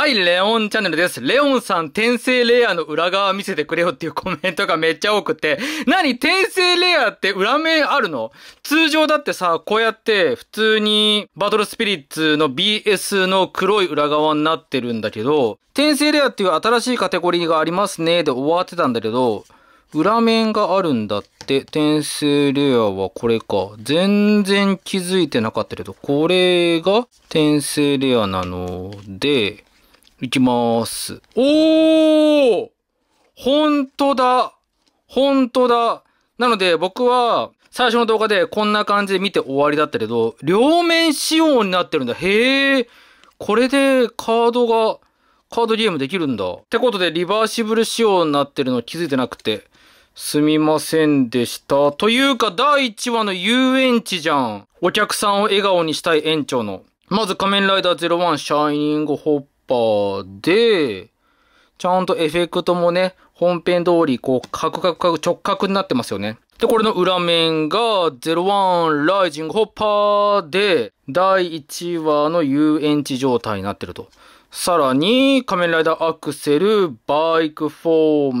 はい、レオンチャンネルです。レオンさん、転生レイヤーの裏側見せてくれよっていうコメントがめっちゃ多くて、何転生レイヤーって裏面あるの通常だってさ、こうやって普通にバトルスピリッツの BS の黒い裏側になってるんだけど、転生レイヤーっていう新しいカテゴリーがありますねで終わってたんだけど、裏面があるんだって、転生レイヤーはこれか。全然気づいてなかったけど、これが転生レイヤーなので、いきます。おー本当だ本当だなので僕は最初の動画でこんな感じで見て終わりだったけど、両面仕様になってるんだ。へえ。これでカードが、カードゲームできるんだ。ってことでリバーシブル仕様になってるの気づいてなくて。すみませんでした。というか、第1話の遊園地じゃん。お客さんを笑顔にしたい園長の。まず仮面ライダー01シャイニングホッパで、ちゃんとエフェクトもね、本編通り、こう、カクカクカク直角になってますよね。で、これの裏面が、01ライジングホッパーで、第1話の遊園地状態になってると。さらに、仮面ライダーアクセル、バイクフォー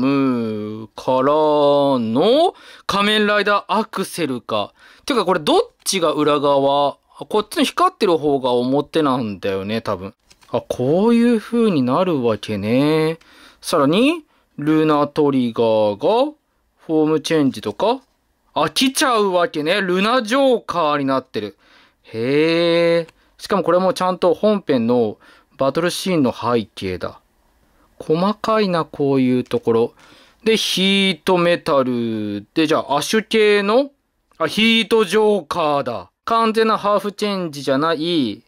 ムからの、仮面ライダーアクセルか。てかこれどっちが裏側こっちの光ってる方が表なんだよね、多分。あ、こういう風になるわけね。さらに、ルナトリガーが、フォームチェンジとか、飽きちゃうわけね。ルナジョーカーになってる。へえ。しかもこれもちゃんと本編のバトルシーンの背景だ。細かいな、こういうところ。で、ヒートメタルで、じゃあ、アシュ系の、あ、ヒートジョーカーだ。完全なハーフチェンジじゃない、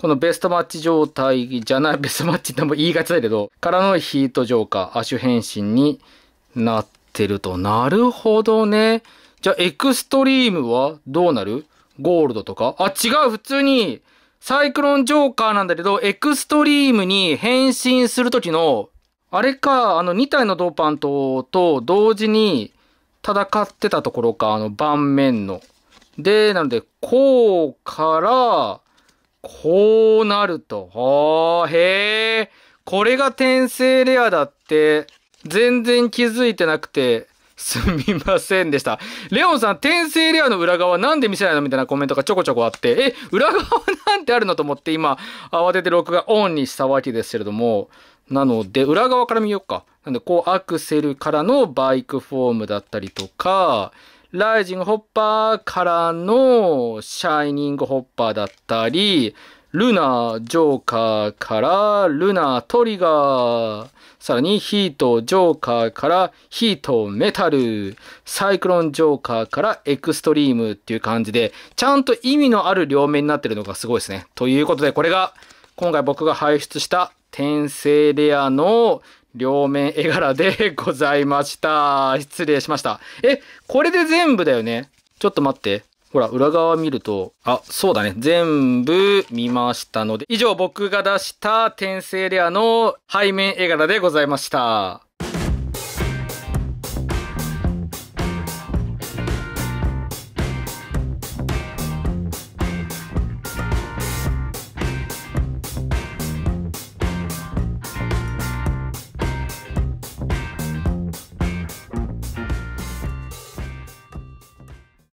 このベストマッチ状態じゃない、ベストマッチっても言いがちだけど、からのヒートジョーカー、アシュ変身になってると。なるほどね。じゃあ、エクストリームはどうなるゴールドとかあ、違う、普通に、サイクロンジョーカーなんだけど、エクストリームに変身するときの、あれか、あの2体のドーパントと同時に戦ってたところか、あの盤面の。で、なので、こうから、こうなると。はあ、へえ。これが転生レアだって、全然気づいてなくて、すみませんでした。レオンさん、転生レアの裏側なんで見せないのみたいなコメントがちょこちょこあって、え、裏側なんてあるのと思って今、慌てて録画オンにしたわけですけれども、なので、裏側から見ようか。なんで、こう、アクセルからのバイクフォームだったりとか、ライジングホッパーからのシャイニングホッパーだったり、ルナー、ジョーカーから、ルナトリガー。さらに、ヒート、ジョーカーから、ヒート、メタル。サイクロン、ジョーカーから、エクストリームっていう感じで、ちゃんと意味のある両面になってるのがすごいですね。ということで、これが、今回僕が輩出した、転生レアの両面絵柄でございました。失礼しました。え、これで全部だよねちょっと待って。ほら、裏側見ると、あ、そうだね。全部見ましたので、以上僕が出した転生レアの背面絵柄でございました。